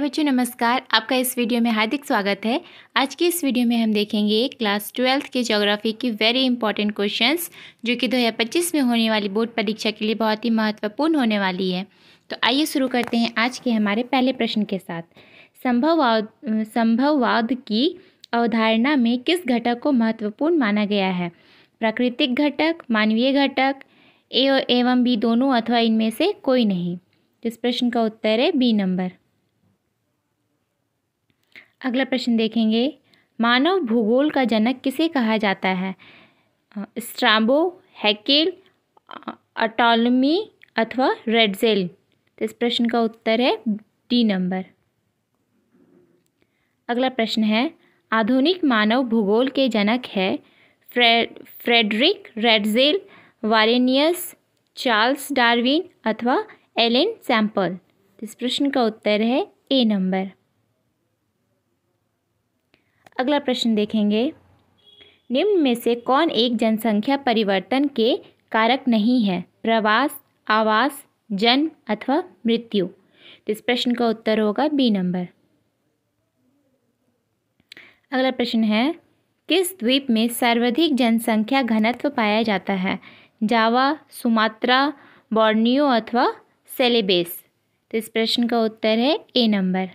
प्यारे बच्चों नमस्कार आपका इस वीडियो में हार्दिक स्वागत है आज की इस वीडियो में हम देखेंगे क्लास ट्वेल्थ के ज्योग्राफी की वेरी इंपॉर्टेंट क्वेश्चंस जो कि 2025 में होने वाली बोर्ड परीक्षा के लिए बहुत ही महत्वपूर्ण होने वाली है तो आइए शुरू करते हैं आज के हमारे पहले प्रश्न के साथ संभववाद संभववाद की अवधारणा में किस घटक को महत्वपूर्ण माना गया है प्राकृतिक घटक मानवीय घटक ए एवं बी दोनों अथवा इनमें से कोई नहीं इस प्रश्न का उत्तर है बी नंबर अगला प्रश्न देखेंगे मानव भूगोल का जनक किसे कहा जाता है स्ट्राबो हैकेल अटोलमी अथवा रेडजेल तो इस प्रश्न का उत्तर है डी नंबर अगला प्रश्न है आधुनिक मानव भूगोल के जनक है Friedrich Ratzel Varenius Charles Darwin अथवा एलेन सैम्पल इस प्रश्न का उत्तर है ए नंबर अगला प्रश्न देखेंगे निम्न में से कौन एक जनसंख्या परिवर्तन के कारक नहीं है प्रवास आवास जन्म अथवा मृत्यु तो इस प्रश्न का उत्तर होगा बी नंबर अगला प्रश्न है किस द्वीप में सर्वाधिक जनसंख्या घनत्व पाया जाता है जावा सुमात्रा बॉर्नियो अथवा सेलेबेस तो इस प्रश्न का उत्तर है ए नंबर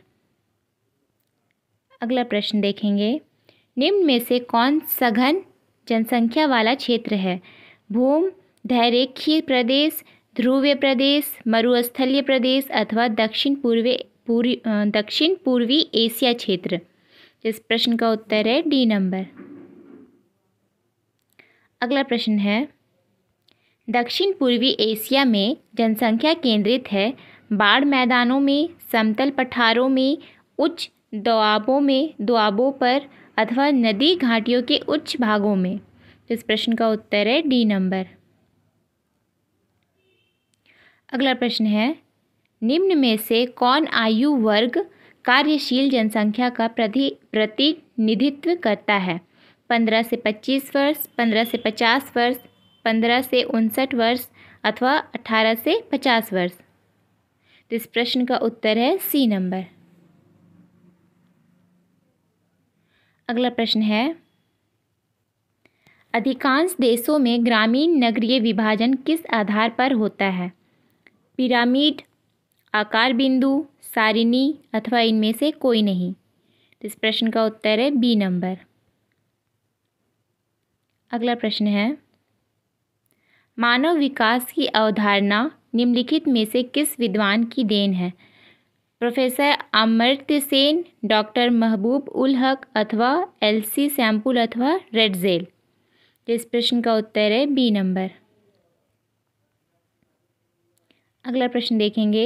अगला प्रश्न देखेंगे निम्न में से कौन सघन जनसंख्या वाला क्षेत्र है भूम धैरेखीय प्रदेश ध्रुवीय प्रदेश मरुस्थलीय प्रदेश अथवा दक्षिण पूर्वी पूरी दक्षिण पूर्वी एशिया क्षेत्र इस प्रश्न का उत्तर है डी नंबर अगला प्रश्न है दक्षिण पूर्वी एशिया में जनसंख्या केंद्रित है बाढ़ मैदानों में समतल पठारों में उच्च दोआबों में दोआबों पर अथवा नदी घाटियों के उच्च भागों में तो इस प्रश्न का उत्तर है डी नंबर अगला प्रश्न है निम्न में से कौन आयु वर्ग कार्यशील जनसंख्या का प्रति प्रतिनिधित्व करता है पंद्रह से पच्चीस वर्ष पंद्रह से पचास वर्ष पंद्रह से उनसठ वर्ष अथवा अठारह से पचास वर्ष इस प्रश्न का उत्तर है सी नंबर अगला प्रश्न है अधिकांश देशों में ग्रामीण नगरीय विभाजन किस आधार पर होता है पिरामिड आकार बिंदु सारिणी अथवा इनमें से कोई नहीं इस प्रश्न का उत्तर है बी नंबर अगला प्रश्न है मानव विकास की अवधारणा निम्नलिखित में से किस विद्वान की देन है प्रोफेसर अमर्त्य सेन डॉक्टर महबूब उल हक अथवा एलसी सैम्पुल अथवा रेड जेल इस प्रश्न का उत्तर है बी नंबर अगला प्रश्न देखेंगे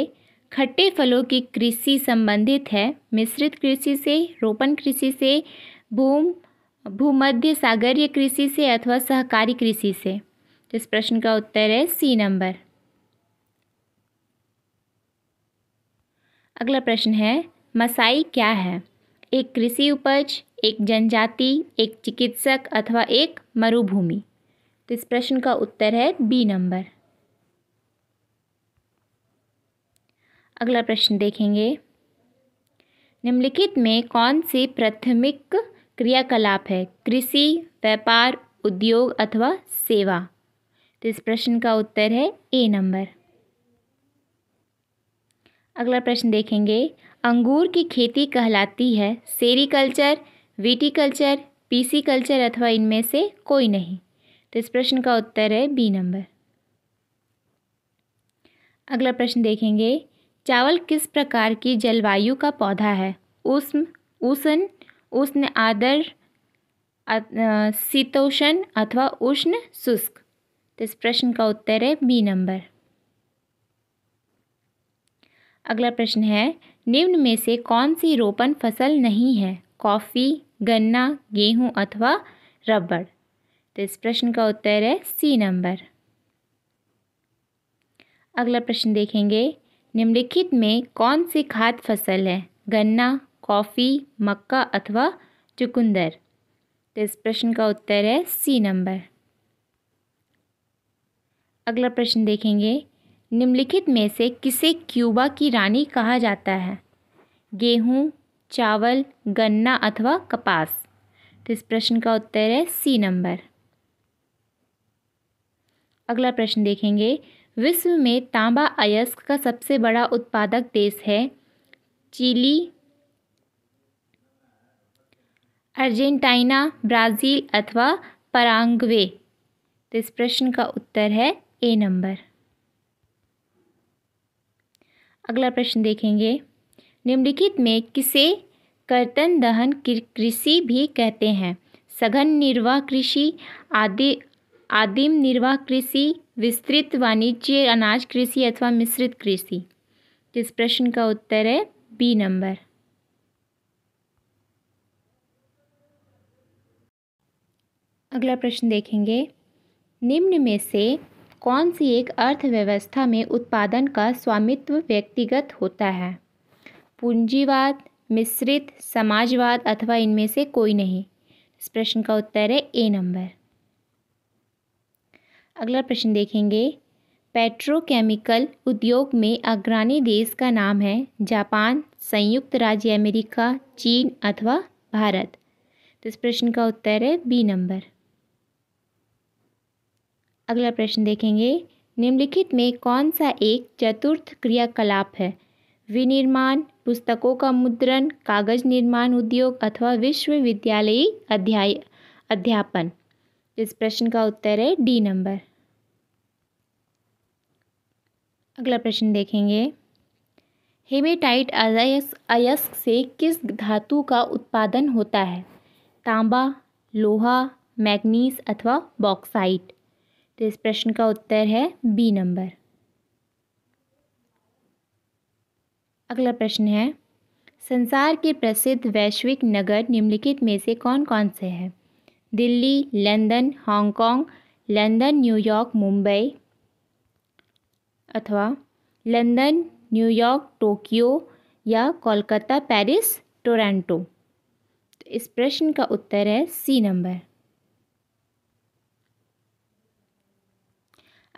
खट्टे फलों की कृषि संबंधित है मिश्रित कृषि से रोपण कृषि से भूम भूमध्य सागरीय कृषि से अथवा सहकारी कृषि से इस प्रश्न का उत्तर है सी नंबर अगला प्रश्न है मसाई क्या है एक कृषि उपज एक जनजाति एक चिकित्सक अथवा एक मरुभूमि तो इस प्रश्न का उत्तर है बी नंबर अगला प्रश्न देखेंगे निम्नलिखित में कौन सी प्राथमिक क्रियाकलाप है कृषि व्यापार उद्योग अथवा सेवा तो इस प्रश्न का उत्तर है ए नंबर अगला प्रश्न देखेंगे अंगूर की खेती कहलाती है सेरीकल्चर विटीकल्चर पीसी कल्चर अथवा इनमें से कोई नहीं तो इस प्रश्न का उत्तर है बी नंबर अगला प्रश्न देखेंगे चावल किस प्रकार की जलवायु का पौधा है उष्ण उष्ण उष्ण आदर शीतोष्ण अथवा उष्ण शुष्क तो इस प्रश्न का उत्तर है बी नंबर अगला प्रश्न है निम्न में से कौन सी रोपण फसल नहीं है कॉफ़ी गन्ना गेहूं अथवा रबड़ तो इस प्रश्न का उत्तर है सी नंबर अगला प्रश्न देखेंगे निम्नलिखित में कौन सी खाद फसल है गन्ना कॉफ़ी मक्का अथवा चुकंदर तो इस प्रश्न का उत्तर है सी नंबर अगला प्रश्न देखेंगे निम्नलिखित में से किसे क्यूबा की रानी कहा जाता है गेहूँ चावल गन्ना अथवा कपास तो इस प्रश्न का उत्तर है सी नंबर अगला प्रश्न देखेंगे विश्व में तांबा अयस्क का सबसे बड़ा उत्पादक देश है चिली अर्जेंटीना ब्राज़ील अथवा परांगवे तो इस प्रश्न का उत्तर है ए नंबर अगला प्रश्न देखेंगे निम्नलिखित में किसे कर्तन दहन कृषि भी कहते हैं सघन निर्वाह कृषि आदि आदिम निर्वाह कृषि विस्तृत वाणिज्य अनाज कृषि अथवा मिश्रित कृषि इस प्रश्न का उत्तर है बी नंबर अगला प्रश्न देखेंगे निम्न में से कौन सी एक अर्थव्यवस्था में उत्पादन का स्वामित्व व्यक्तिगत होता है पूंजीवाद मिश्रित समाजवाद अथवा इनमें से कोई नहीं इस प्रश्न का उत्तर है ए नंबर अगला प्रश्न देखेंगे पेट्रोकेमिकल उद्योग में अग्रणी देश का नाम है जापान संयुक्त राज्य अमेरिका चीन अथवा भारत तो इस प्रश्न का उत्तर है बी नंबर अगला प्रश्न देखेंगे निम्नलिखित में कौन सा एक चतुर्थ क्रियाकलाप है विनिर्माण पुस्तकों का मुद्रण कागज निर्माण उद्योग अथवा विश्वविद्यालयी अध्याय अध्यापन इस प्रश्न का उत्तर है डी नंबर अगला प्रश्न देखेंगे हेमेटाइट अयस्क अयस्क से किस धातु का उत्पादन होता है तांबा लोहा मैग्नीस अथवा बॉक्साइट तो इस प्रश्न का उत्तर है बी नंबर अगला प्रश्न है संसार के प्रसिद्ध वैश्विक नगर निम्नलिखित में से कौन कौन से हैं Delhi London Hong Kong London New York Mumbai अथवा लंदन न्यूयॉर्क टोक्यो या कोलकाता पेरिस टोरंटो तो इस प्रश्न का उत्तर है सी नंबर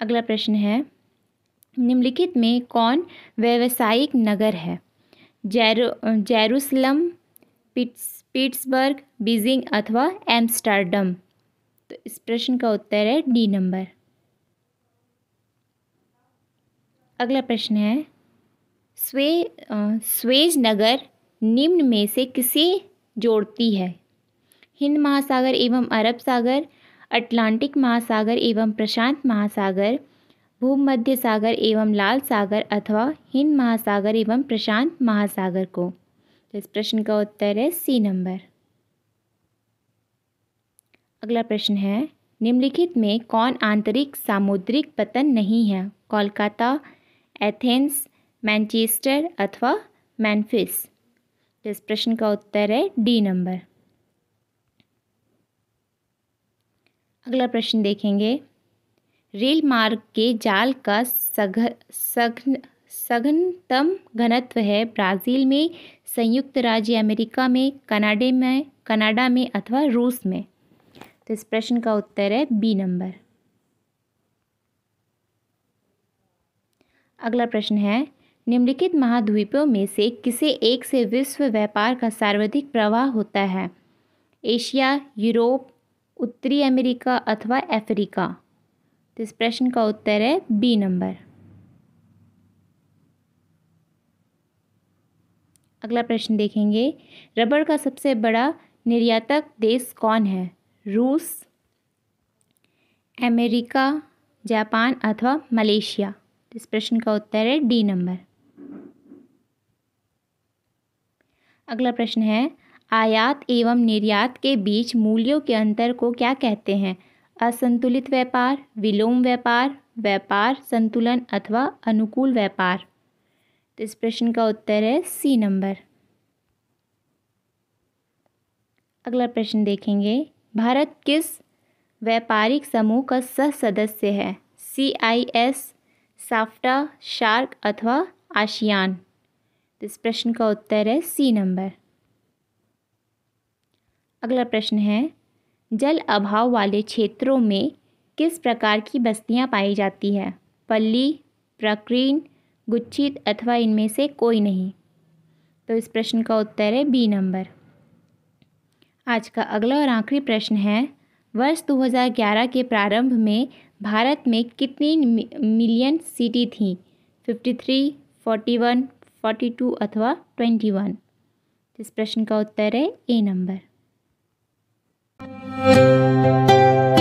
अगला प्रश्न है निम्नलिखित में कौन व्यावसायिक नगर है जैरो जैरूसलम पिट्स पिट्सबर्ग बीजिंग अथवा एम्स्टर्डम तो इस प्रश्न का उत्तर है डी नंबर अगला प्रश्न है स्वे स्वेज नगर निम्न में से किसे जोड़ती है हिंद महासागर एवं अरब सागर अटलांटिक महासागर एवं प्रशांत महासागर भूमध्य सागर एवं लाल सागर अथवा हिंद महासागर एवं प्रशांत महासागर को तो इस प्रश्न का उत्तर है सी नंबर अगला प्रश्न है निम्नलिखित में कौन आंतरिक सामुद्रिक पतन नहीं है कोलकाता एथेंस मैनचेस्टर अथवा मैनफिस तो इस प्रश्न का उत्तर है डी नंबर अगला प्रश्न देखेंगे रेल मार्ग के जाल का सघ सघन सघनतम घनत्व है ब्राज़ील में संयुक्त राज्य अमेरिका में कनाडे में कनाडा में अथवा रूस में तो इस प्रश्न का उत्तर है बी नंबर अगला प्रश्न है निम्नलिखित महाद्वीपों में से किसे एक से विश्व व्यापार का सर्वाधिक प्रवाह होता है एशिया यूरोप उत्तरी अमेरिका अथवा अफ्रीका तो इस प्रश्न का उत्तर है बी नंबर अगला प्रश्न देखेंगे रबड़ का सबसे बड़ा निर्यातक देश कौन है रूस अमेरिका जापान अथवा मलेशिया इस प्रश्न का उत्तर है डी नंबर अगला प्रश्न है आयात एवं निर्यात के बीच मूल्यों के अंतर को क्या कहते हैं असंतुलित व्यापार विलोम व्यापार व्यापार संतुलन अथवा अनुकूल व्यापार तो इस प्रश्न का उत्तर है सी नंबर अगला प्रश्न देखेंगे भारत किस व्यापारिक समूह का सह सदस्य है C I S SAFTA SAARC अथवा आशियान तो इस प्रश्न का उत्तर है सी नंबर अगला प्रश्न है जल अभाव वाले क्षेत्रों में किस प्रकार की बस्तियां पाई जाती है पल्ली प्रक्रीन गुच्छित अथवा इनमें से कोई नहीं तो इस प्रश्न का उत्तर है बी नंबर आज का अगला और आखिरी प्रश्न है वर्ष 2011 के प्रारंभ में भारत में कितनी मिलियन सिटी थी 53, 41, 42 अथवा 21? इस प्रश्न का उत्तर है ए नंबर Música